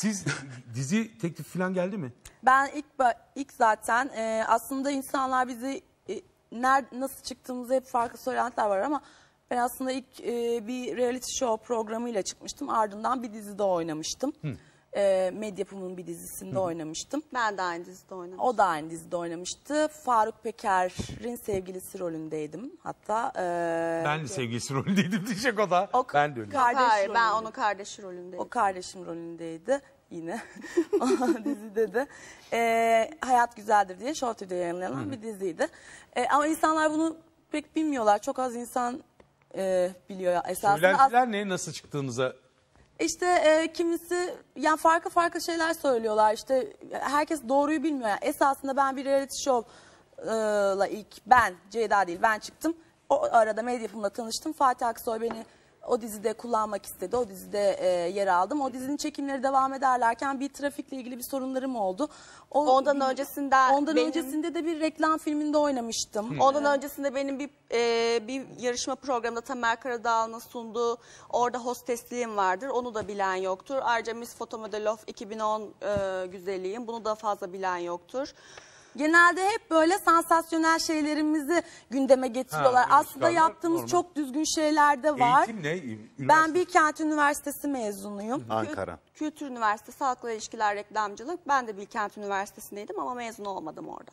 Siz dizi teklif falan geldi mi? Ben ilk ilk zaten e, aslında insanlar bizi e, nerede nasıl çıktığımızı hep farklı söylentiler var ama ben aslında ilk e, bir reality show programıyla çıkmıştım. Ardından bir dizide oynamıştım. Hı e, Medyapım'ın bir dizisinde Hı. oynamıştım. Ben de aynı dizide oynamıştım. O da aynı dizide oynamıştı. Faruk Peker'in sevgilisi rolündeydim hatta. E, ben de sevgilisi rolündeydim diyecek o da. O, ben de öyle. Kardeş Hayır rolündeydi. ben onun kardeşi rolündeydim. O kardeşim rolündeydi yine dizide de e, Hayat Güzeldir diye Show TV'de yayınlanan bir diziydi. E, ama insanlar bunu pek bilmiyorlar. Çok az insan e, biliyor. Esasında Söylentiler ne nasıl çıktığınıza işte e, kimisi yani farklı farklı şeyler söylüyorlar. İşte herkes doğruyu bilmiyor. Yani esasında ben bir reality show'la e, ilk ben Ceyda değil ben çıktım. O arada medya yapımla tanıştım. Fatih Aksoy beni o dizide kullanmak istedi. O dizide e, yer aldım. O dizinin çekimleri devam ederlerken bir trafikle ilgili bir sorunlarım oldu. O, ondan öncesinde ondan benim... öncesinde de bir reklam filminde oynamıştım. Hmm. Ondan öncesinde benim bir e, bir yarışma programında Tamer Karadağlı'nın sunduğu orada hostesliğim vardır. Onu da bilen yoktur. Ayrıca Miss Fotomodel of 2010 e, güzelliğim. Bunu da fazla bilen yoktur genelde hep böyle sansasyonel şeylerimizi gündeme getiriyorlar. Ha, Aslında yaptığımız normal. çok düzgün şeyler de var. Eğitim ne? Üniversite... Ben Bilkent Üniversitesi mezunuyum. Ankara. Kültür Üniversitesi Halkla İlişkiler Reklamcılık. Ben de Bilkent Üniversitesi'ndeydim ama mezun olmadım orada.